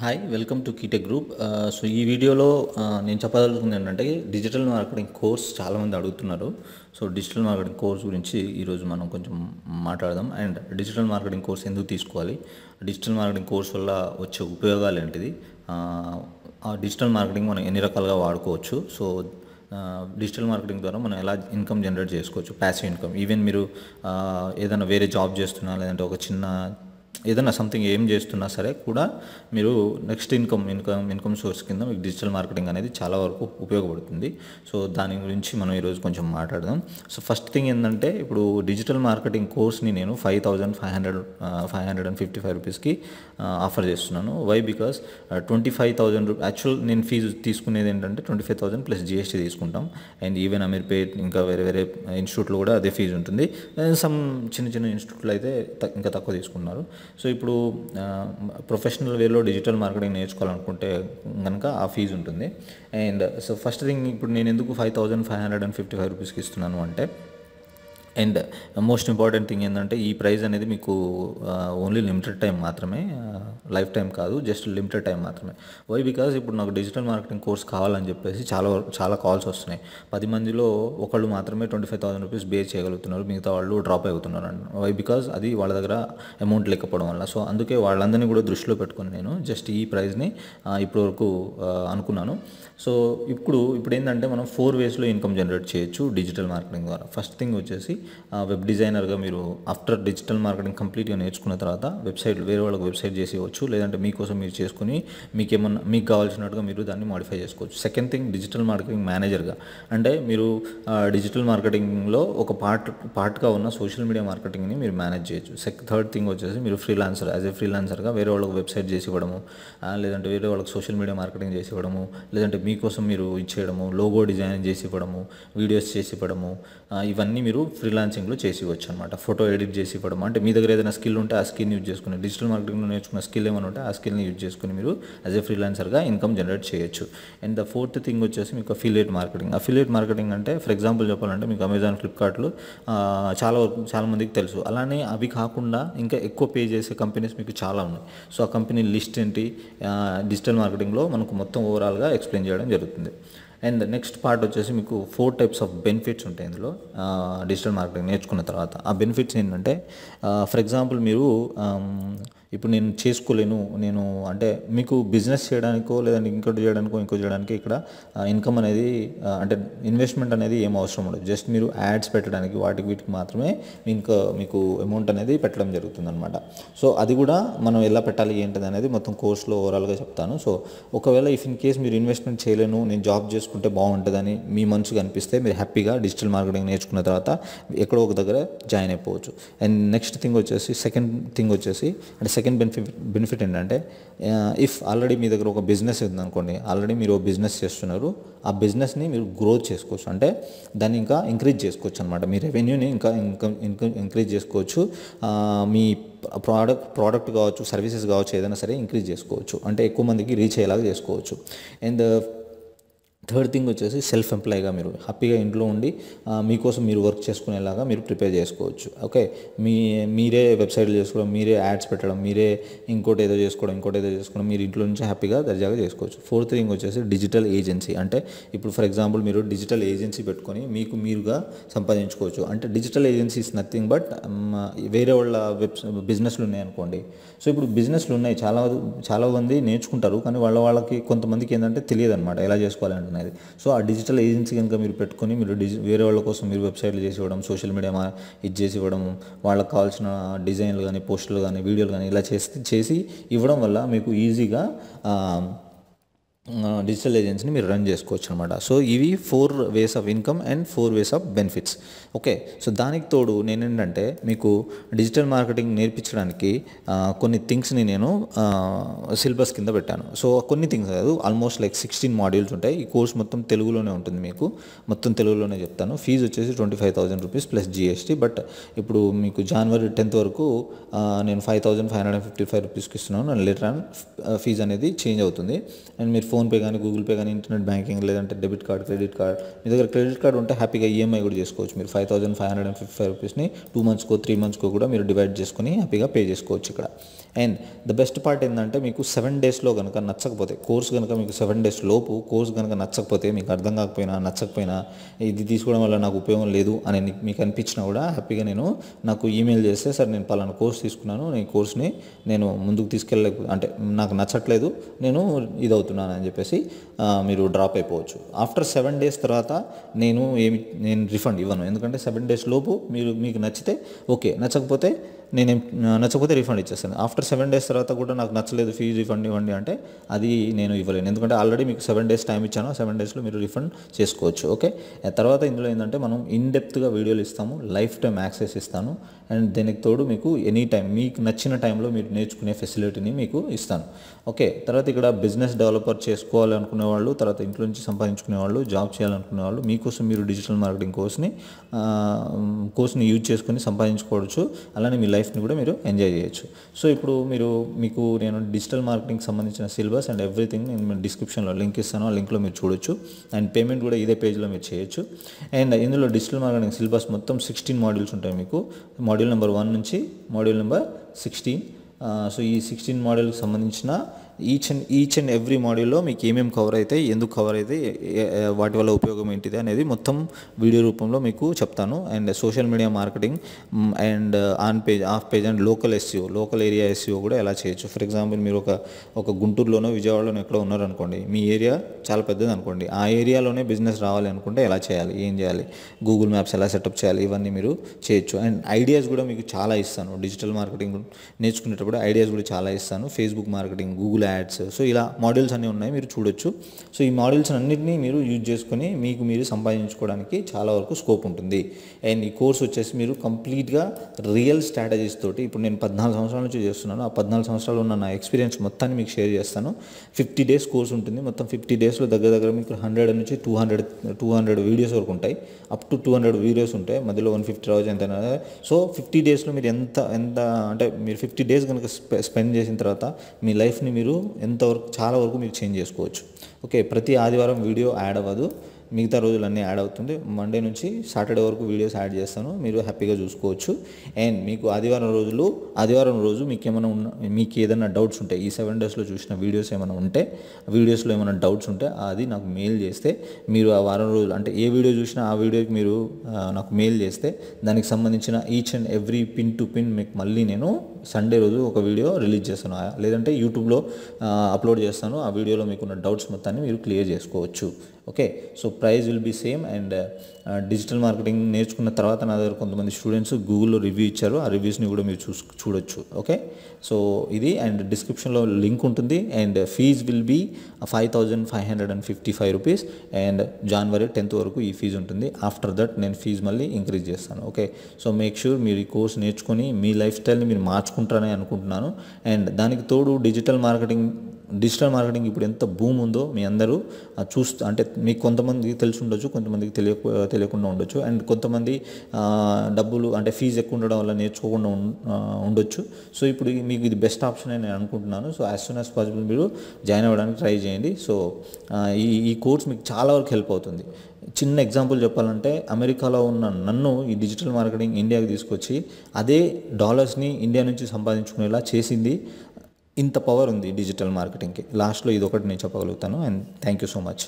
hi welcome to keytech group so ఈ వీడియోలో uh, నేను చెప్పదలుచుకుంది ఏంటంటే డిజిటల్ మార్కెటింగ్ కోర్స్ చాలామంది అడుగుతున్నారు సో డిజిటల్ మార్కెటింగ్ కోర్స్ గురించి ఈరోజు మనం కొంచెం మాట్లాడదాం అండ్ డిజిటల్ మార్కెటింగ్ కోర్స్ ఎందుకు తీసుకోవాలి డిజిటల్ మార్కెటింగ్ కోర్స్ వల్ల వచ్చే ఉపయోగాలు ఏంటిది uh, ఆ డిజిటల్ మార్కెటింగ్ మనం ఎన్ని రకాలుగా వాడుకోవచ్చు సో డిజిటల్ మార్కెటింగ్ ద్వారా మనం ఎలా ఇన్కమ్ జనరేట్ చేసుకోవచ్చు ప్యాసివ్ ఇన్కమ్ ఈవెన్ మీరు uh, ఏదైనా వేరే జాబ్ చేస్తున్నా లేదంటే ఒక చిన్న ఏదైనా సంథింగ్ ఏం చేస్తున్నా సరే కూడా మీరు next income income income source కింద మీకు డిజిటల్ మార్కెటింగ్ అనేది చాలా వరకు ఉపయోగపడుతుంది సో దాని గురించి మనం ఈరోజు కొంచెం మాట్లాడదాం సో ఫస్ట్ థింగ్ ఏంటంటే ఇప్పుడు డిజిటల్ మార్కెటింగ్ కోర్స్ని నేను five thousand five hundred five hundred and fifty five రూపీస్కి ఆఫర్ చేస్తున్నాను why because twenty five thousand rupee actual నేను ఫీజు తీసుకునేది ఏంటంటే twenty five thousand plus GST తీసుకుంటాం అండ్ ఈవెన్ అమీర్పేట్ ఇంకా వేరే వేరే ఇన్స్టిట్యూట్లో కూడా అదే ఫీజు ఉంటుంది సమ్ చిన్న చిన్న ఇన్స్టిట్యూట్లో అయితే ఇంకా తక్కువ తీసుకున్నారు సో ఇప్పుడు ప్రొఫెషనల్ వేలో డిజిటల్ మార్కెటింగ్ నేర్చుకోవాలనుకుంటే కనుక ఆ ఫీజు ఉంటుంది అండ్ సో ఫస్ట్ థింగ్ ఇప్పుడు నేను ఎందుకు five thousand five hundred and fifty five రూపీస్కి ఇస్తున్నాను అంటే అండ్ మోస్ట్ ఇంపార్టెంట్ థింగ్ ఏంటంటే ఈ ప్రైజ్ అనేది మీకు ఓన్లీ లిమిటెడ్ టైం మాత్రమే లైఫ్ టైం కాదు జస్ట్ లిమిటెడ్ టైం మాత్రమే వై బికాస్ ఇప్పుడు నాకు డిజిటల్ మార్కెటింగ్ కోర్స్ కావాలని చెప్పేసి చాలా చాలా కాల్స్ వస్తున్నాయి పది మందిలో ఒకళ్ళు మాత్రమే twenty five thousand rupees pay చేయగలుగుతున్నారు మిగతా వాళ్ళు డ్రాప్ అవుతున్నారు అండి వై బికాస్ అది వాళ్ళ దగ్గర అమౌంట్ లేకపోవడం వల్ల సో అందుకే వాళ్ళందరినీ కూడా దృష్టిలో పెట్టుకుని నేను జస్ట్ ఈ ప్రైజ్ని ఇప్పటి వరకు అనుకున్నాను సో ఇప్పుడు ఇప్పుడు ఏంటంటే మనం ఫోర్ వేస్లో ఇన్కమ్ జనరేట్ చేయొచ్చు డిజిటల్ మార్కెటింగ్ ద్వారా ఫస్ట్ థింగ్ వచ్చేసి వెబ్ డిజైనర్గా మీరు ఆఫ్టర్ డిజిటల్ మార్కెటింగ్ కంప్లీట్గా నేర్చుకున్న తర్వాత వెబ్సైట్ వేరే వాళ్ళకి వెబ్సైట్ చేసేవచ్చు లేదంటే మీకోసం మీరు చేసుకుని మీకు ఏమన్నా మీకు కావాల్సినట్టుగా మీరు దాన్ని మాడిఫై చేసుకోవచ్చు సెకండ్ థింగ్ డిజిటల్ మార్కెటింగ్ మేనేజర్గా అంటే మీరు డిజిటల్ మార్కెటింగ్లో ఒక పార్ట్ పార్ట్గా ఉన్న సోషల్ మీడియా మార్కెటింగ్ని మీరు మేనేజ్ చేయొచ్చు సెక్ థర్డ్ థింగ్ వచ్చేసి మీరు ఫ్రీలాన్సర్ యాజ్ ఏ ఫ్రీలాన్సర్గా వేరే వాళ్ళకి వెబ్సైట్ చేసి ఇవ్వడము లేదంటే వేరే వాళ్ళకి సోషల్ మీడియా మార్కెటింగ్ చేసి ఇవ్వడము లేదంటే మీకోసం మీరు ఇచ్చేయడము లోగో డిజైన్ చేసి ఇవ్వడము వీడియోస్ చేసి ఇవ్వడము ఇవన్నీ మీరు ఫ్రీ ఫ్రీలాన్సింగ్లో చేసి ఇవ్వచ్చు అనమాట ఫోటో ఎడిట్ చేసి ఇవ్వడం అంటే మీ దగ్గర ఏదైనా స్కిల్ ఉంటే ఆ స్కిల్ని యూజ్ చేసుకుని డిజిటల్ మార్కెటింగ్లో నేర్చుకున్న స్కిల్ ఏమైనా ఉంటే ఆ స్కిల్ని యూజ్ చేసుకుని మీరు యాజ్ ఏ ఫ్రీలాన్సర్గా ఇన్కమ్ జనరేట్ చేయొచ్చు అండ్ ద ఫోర్త్ థింగ్ వచ్చేసి మీకు అఫిలియేట్ మార్కెటింగ్ అఫిలియేట్ మార్కెటింగ్ అంటే ఫర్ ఎగ్జాంపుల్ చెప్పాలంటే మీకు అమెజాన్ ఫ్లిప్కార్ట్లో చాలా వరకు చాలామందికి తెలుసు అలానే అవి కాకుండా ఇంకా ఎక్కువ పే చేసే కంపెనీస్ మీకు చాలా ఉన్నాయి సో ఆ కంపెనీ లిస్ట్ ఏంటి డిజిటల్ మార్కెటింగ్లో మనకు మొత్తం ఓవరాల్గా ఎక్స్ప్లెయిన్ చేయడం జరుగుతుంది అండ్ నెక్స్ట్ పార్ట్ వచ్చేసి మీకు ఫోర్ టైప్స్ ఆఫ్ బెనిఫిట్స్ ఉంటాయి ఇందులో డిజిటల్ మార్కెటింగ్ నేర్చుకున్న తర్వాత ఆ బెనిఫిట్స్ ఏంటంటే ఫర్ ఎగ్జాంపుల్ మీరు ఇప్పుడు నేను చేసుకోలేను నేను అంటే మీకు బిజినెస్ చేయడానికో లేదా ఇంకోటి చేయడానికో ఇంకో చేయడానికి ఇక్కడ ఇన్కమ్ అనేది అంటే ఇన్వెస్ట్మెంట్ అనేది ఏం అవసరం ఉండదు జస్ట్ మీరు యాడ్స్ పెట్టడానికి వాటికి వీటికి మాత్రమే ఇంకా మీకు అమౌంట్ అనేది పెట్టడం అనమాట సో అది కూడా మనం ఎలా పెట్టాలి ఏంటిది అనేది మొత్తం కోర్సులో ఓవరాల్గా చెప్తాను సో ఒకవేళ ఇఫ్ ఇన్ కేస్ మీరు ఇన్వెస్ట్మెంట్ చేయలేను నేను జాబ్ చేసుకుంటే బాగుంటుందని మీ మనసుకు అనిపిస్తే మీరు హ్యాపీగా డిజిటల్ మార్కెటింగ్ నేర్చుకున్న తర్వాత ఎక్కడో ఒక దగ్గర జాయిన్ అయిపోవచ్చు అండ్ నెక్స్ట్ థింగ్ వచ్చేసి సెకండ్ థింగ్ వచ్చేసి అంటే సెకండ్ బెనిఫిట్ బెనిఫిట్ ఏంటంటే ఇఫ్ ఆల్రెడీ మీ దగ్గర ఒక బిజినెస్ ఉందనుకోండి ఆల్రెడీ మీరు బిజినెస్ చేస్తున్నారు ఆ బిజినెస్ని మీరు గ్రోత్ చేసుకోవచ్చు అంటే దాన్ని ఇంకా ఇంక్రీజ్ చేసుకోవచ్చు అనమాట మీ రెవెన్యూని ఇంకా ఇంక్రీజ్ చేసుకోవచ్చు మీ ప్రోడక్ట్ ప్రోడక్ట్ కావచ్చు సర్వీసెస్ కావచ్చు ఏదైనా సరే ఇంక్రీజ్ చేసుకోవచ్చు అంటే ఎక్కువ మందికి రీచ్ అయ్యేలాగా చేసుకోవచ్చు అండ్ థర్డ్ థింగ్ వచ్చేసి సెల్ఫ్ ఎంప్లాయ్గా మీరు హ్యాపీగా ఇంట్లో ఉండి మీకోసం మీరు వర్క్ చేసుకునేలాగా మీరు ప్రిపేర్ చేసుకోవచ్చు ఓకే మీ మీరే వెబ్సైట్లు చేసుకోవడం మీరే యాడ్స్ పెట్టడం మీరే ఇంకోటి ఏదో చేసుకోవడం ఇంకోటి ఏదో చేసుకోవడం మీరు ఇంట్లో నుంచి హ్యాపీగా దర్జాగా చేసుకోవచ్చు ఫోర్త్ థింగ్ వచ్చేసి డిజిటల్ ఏజెన్సీ అంటే ఇప్పుడు ఫర్ ఎగ్జాంపుల్ మీరు డిజిటల్ ఏజెన్సీ పెట్టుకొని మీకు మీరుగా సంపాదించుకోవచ్చు అంటే digital agency is nothing but వేరే వాళ్ళ వెబ్ బిజినెస్లు ఉన్నాయనుకోండి సో ఇప్పుడు బిజినెస్లు ఉన్నాయి చాలా చాలా మంది నేర్చుకుంటారు కానీ వాళ్ళ వాళ్ళకి కొంతమందికి ఏంటంటే తెలియదు అనమాట ఎలా చేసుకోవాలంటున్నాయి అనేది సో ఆ డిజిటల్ ఏజెన్సీ కనుక మీరు పెట్టుకొని మీరు డిజి వేరే వాళ్ళ కోసం మీరు వెబ్సైట్లు చేసి ఇవ్వడం సోషల్ మీడియా ఇది చేసి ఇవ్వడం వాళ్ళకి కావాల్సిన డిజైన్లు కానీ పోస్టులు కానీ వీడియోలు కానీ ఇలా చేసి చేసి ఇవ్వడం వల్ల మీకు ఈజీగా డిజిటల్ ఏజెన్సీని మీరు రన్ చేసుకోవచ్చు అనమాట సో ఇవి four ways of income and four ways of benefits okay so దానికి తోడు నేను ఏంటంటే మీకు డిజిటల్ మార్కెటింగ్ నేర్పించడానికి కొన్ని థింగ్స్ని నేను సిలబస్ కింద పెట్టాను సో కొన్ని థింగ్స్ కాదు ఆల్మోస్ట్ లైక్ సిక్స్టీన్ మాడ్యూల్స్ ఉంటాయి ఈ కోర్స్ మొత్తం తెలుగులోనే ఉంటుంది మీకు మొత్తం తెలుగులోనే చెప్తాను ఫీజు వచ్చేసి twenty five thousand rupees plus GST but ఇప్పుడు మీకు జనవరి టెన్త్ వరకు నేను five thousand five hundred and fifty five రూపీస్కి ఇస్తున్నాను లేటర్ ఆన్ ఫీజు అనేది చేంజ్ అవుతుంది అండ్ మీరు ఫోన్ ఫోన్పే కానీ గూగుల్ పే కానీ ఇంటర్నెట్ బ్యాంకింగ్ లేదంటే డెబిట్ కార్డ్ క్రెడిట్ కార్డ్ మీ దగ్గర క్రెడిట్ కార్డ్ ఉంటే హ్యాపీగా ఈఎంఐ కూడా చేసుకోవచ్చు మీరు five thousand five hundred and fifty five రూపీస్ని టూ మంత్స్కో త్రీ మంత్స్కో కూడా మీరు డివైడ్ చేసుకుని హ్యాపీగా పే చేసుకోవచ్చు ఇక్కడ అండ్ ద బెస్ట్ పార్ట్ ఏంటంటే మీకు సెవెన్ డేస్లో కనుక నచ్చకపోతే కోర్స్ కనుక మీకు సెవెన్ డేస్ లోపు కోర్స్ కనుక నచ్చకపోతే మీకు అర్థం కాకపోయినా నచ్చకపోయినా ఇది తీసుకోవడం వల్ల నాకు ఉపయోగం లేదు అని మీకు అనిపించినా కూడా హ్యాపీగా నేను నాకు ఈమెయిల్ చేస్తే సార్ నేను పలానా కోర్స్ తీసుకున్నాను నేను కోర్స్ని నేను ముందుకు తీసుకెళ్ళలేకపోతే అంటే నాకు నచ్చట్లేదు నేను ఇది అవుతున్నాను అని చెప్పేసి మీరు డ్రాప్ అయిపోవచ్చు ఆఫ్టర్ సెవెన్ డేస్ తర్వాత నేను ఏమి నేను రిఫండ్ ఇవ్వను ఎందుకంటే సెవెన్ డేస్ లోపు మీరు మీకు నచ్చితే ఓకే నచ్చకపోతే నేను నచ్చకపోతే రీఫండ్ ఇచ్చేస్తాను ఆఫ్టర్ సెవెన్ డేస్ తర్వాత కూడా నాకు నచ్చలేదు ఫీజు రీఫండ్ ఇవ్వండి అంటే అది నేను ఇవ్వలేను ఎందుకంటే ఆల్రెడీ మీకు సెవెన్ డేస్ టైం ఇచ్చాను సెవెన్ డేస్లో మీరు రీఫండ్ చేసుకోవచ్చు ఓకే తర్వాత ఇందులో ఏంటంటే మనం ఇన్ డెప్త్గా వీడియోలు ఇస్తాము లైఫ్ టైం యాక్సెస్ ఇస్తాను అండ్ దీనికి తోడు మీకు ఎనీ టైం మీకు నచ్చిన టైంలో మీరు నేర్చుకునే ఫెసిలిటీని మీకు ఇస్తాను ఓకే తర్వాత ఇక్కడ బిజినెస్ డెవలపర్ చేసుకోవాలనుకునే వాళ్ళు తర్వాత ఇంట్లో నుంచి సంపాదించుకునే వాళ్ళు జాబ్ చేయాలనుకునే వాళ్ళు మీకోసం మీరు డిజిటల్ మార్కెటింగ్ కోర్స్ని కోర్స్ని యూజ్ చేసుకొని సంపాదించుకోవచ్చు అలానే మీ లైఫ్ లైఫ్ని కూడా మీరు ఎంజాయ్ చేయొచ్చు సో ఇప్పుడు మీరు మీకు నేను డిజిటల్ మార్కెటింగ్ సంబంధించిన సిలబస్ అండ్ ఎవ్రీథింగ్ నేను డిస్క్రిప్షన్లో లింక్ ఇస్తాను ఆ లింక్లో మీరు చూడొచ్చు అండ్ పేమెంట్ కూడా ఇదే పేజ్లో మీరు చేయొచ్చు అండ్ ఇందులో డిజిటల్ మార్కెటింగ్ సిలబస్ మొత్తం సిక్స్టీన్ మాడ్యూల్స్ ఉంటాయి మీకు మాడ్యూల్ నెంబర్ వన్ నుంచి మాడ్యూల్ నెంబర్ సిక్స్టీన్ సో ఈ సిక్స్టీన్ మోడల్కి సంబంధించిన each and each and every మాడ్యూల్లో మీకు ఏమేమి కవర్ అవుతాయి ఎందుకు కవర్ అవుతాయి వాటి వల్ల ఉపయోగం ఏంటిది అనేది మొత్తం వీడియో రూపంలో మీకు చెప్తాను and social media marketing and on page off page and local SEO local area SEO కూడా ఎలా చేయొచ్చు ఫర్ ఎగ్జాంపుల్ మీరు ఒక ఒక గుంటూరులోనో విజయవాడలోనో ఎక్కడో ఉన్నారనుకోండి మీ ఏరియా చాలా పెద్దది అనుకోండి ఆ ఏరియాలోనే బిజినెస్ రావాలి అనుకుంటే ఎలా చేయాలి ఏం చేయాలి గూగుల్ మ్యాప్స్ ఎలా సెటప్ చేయాలి ఇవన్నీ మీరు చేయొచ్చు అండ్ ఐడియాస్ కూడా మీకు చాలా ఇస్తాను డిజిటల్ మార్కెటింగ్ నేర్చుకునేటప్పుడు ఐడియాస్ కూడా చాలా ఇస్తాను Facebook marketing Google ads so ఇలా మోడల్స్ అన్నీ ఉన్నాయి మీరు చూడొచ్చు సో ఈ మోడల్స్ అన్నింటినీ మీరు యూజ్ చేసుకొని మీకు మీరు సంపాదించుకోవడానికి చాలా వరకు స్కోప్ ఉంటుంది అండ్ ఈ కోర్స్ వచ్చేసి మీరు కంప్లీట్గా రియల్ స్ట్రాటజీస్ తోటి ఇప్పుడు నేను పద్నాలుగు సంవత్సరాల నుంచి చేస్తున్నాను ఆ పద్నాలుగు సంవత్సరాలు ఉన్న నా ఎక్స్పీరియన్స్ మొత్తాన్ని మీకు షేర్ చేస్తాను ఫిఫ్టీ డేస్ కోర్స్ ఉంటుంది మొత్తం ఫిఫ్టీ డేస్లో దగ్గర దగ్గర మీకు హండ్రెడ్ నుంచి two hundred two hundred videos వరకు ఉంటాయి up to two hundred videos ఉంటాయి మధ్యలో వన్ ఫిఫ్టీ రోజు ఎంత సో ఫిఫ్టీ డేస్లో మీరు ఎంత ఎంత అంటే మీరు ఫిఫ్టీ డేస్ కనుక స్పెండ్ చేసిన తర్వాత మీ లైఫ్ని మీరు ఎంతవరకు చాలా వరకు మీరు చేంజ్ చేసుకోవచ్చు ఓకే ప్రతి ఆదివారం వీడియో యాడ్ అవ్వదు మిగతా రోజులు అన్నీ యాడ్ అవుతుంది మండే నుంచి సాటర్డే వరకు వీడియోస్ యాడ్ చేస్తాను మీరు హ్యాపీగా చూసుకోవచ్చు అండ్ మీకు ఆదివారం రోజులు ఆదివారం రోజు మీకు ఏమైనా ఉన్న మీకు ఏదైనా డౌట్స్ ఉంటాయి ఈ సెవెన్ డేస్లో చూసిన వీడియోస్ ఏమైనా ఉంటే వీడియోస్లో ఏమైనా డౌట్స్ ఉంటే అది నాకు మెయిల్ చేస్తే మీరు ఆ వారం రోజులు అంటే ఏ వీడియో చూసినా ఆ వీడియోకి మీరు నాకు మెయిల్ చేస్తే దానికి సంబంధించిన each and every pin to pin మీకు మళ్ళీ నేను సండే రోజు ఒక వీడియో రిలీజ్ చేస్తాను లేదంటే యూట్యూబ్లో అప్లోడ్ చేస్తాను ఆ వీడియోలో మీకున్న డౌట్స్ మొత్తాన్ని మీరు క్లియర్ చేసుకోవచ్చు okay so price will be same and digital marketing నేర్చుకున్న తర్వాత నా దగ్గర కొంతమంది స్టూడెంట్స్ గూగుల్లో రివ్యూ ఇచ్చారు ఆ రివ్యూస్ని కూడా మీరు చూ చూడొచ్చు ఓకే సో ఇది అండ్ డిస్క్రిప్షన్లో లింక్ ఉంటుంది and fee will be five thousand five hundred and fifty five rupees and జనవరి టెన్త్ వరకు ఈ ఫీజు ఉంటుంది ఆఫ్టర్ దట్ నేను ఫీజు మళ్ళీ ఇంక్రీజ్ చేస్తాను ఓకే సో మేక్ షూర్ మీరు ఈ కోర్స్ నేర్చుకొని మీ లైఫ్ స్టైల్ని మీరు మార్చు మార్చుకుంటారని అనుకుంటున్నాను అండ్ దానికి తోడు డిజిటల్ మార్కెటింగ్ డిజిటల్ మార్కెటింగ్ ఇప్పుడు ఎంత భూమ్ ఉందో మీ అందరూ చూస్తూ అంటే మీకు కొంతమందికి తెలిసి ఉండొచ్చు కొంతమందికి తెలియ తెలియకుండా ఉండొచ్చు అండ్ కొంతమంది డబ్బులు అంటే ఫీజు ఎక్కువ ఉండడం వల్ల నేర్చుకోకుండా ఉండొచ్చు సో ఇప్పుడు మీకు ఇది బెస్ట్ ఆప్షన్ అని నేను అనుకుంటున్నాను so as soon as possible మీరు జాయిన్ అవ్వడానికి ట్రై చేయండి సో ఈ ఈ కోర్స్ మీకు చాలా వరకు హెల్ప్ అవుతుంది చిన్న ఎగ్జాంపుల్ చెప్పాలంటే అమెరికాలో ఉన్న నన్ను ఈ డిజిటల్ మార్కెటింగ్ ఇండియాకి తీసుకొచ్చి అదే డాలర్స్ని ఇండియా నుంచి సంపాదించుకునేలా చేసింది ఇంత పవర్ ఉంది డిజిటల్ మార్కెటింగ్కి లాస్ట్లో ఇది ఒకటి నేను చెప్పగలుగుతాను and thank you so much